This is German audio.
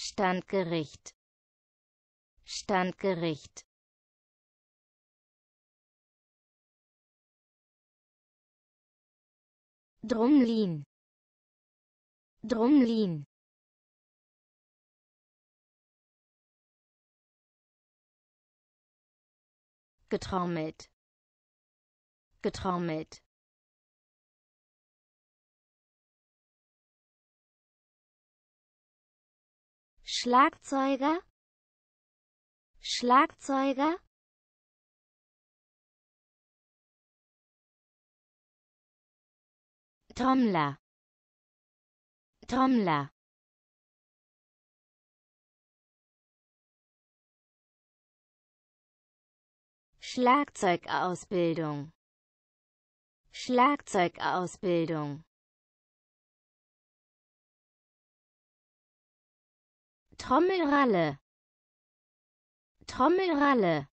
Standgericht Standgericht Drumlin Drumlin getrommelt getrommelt Schlagzeuger Schlagzeuger Trommler Trommler Schlagzeugausbildung Schlagzeugausbildung Trommelralle Trommelralle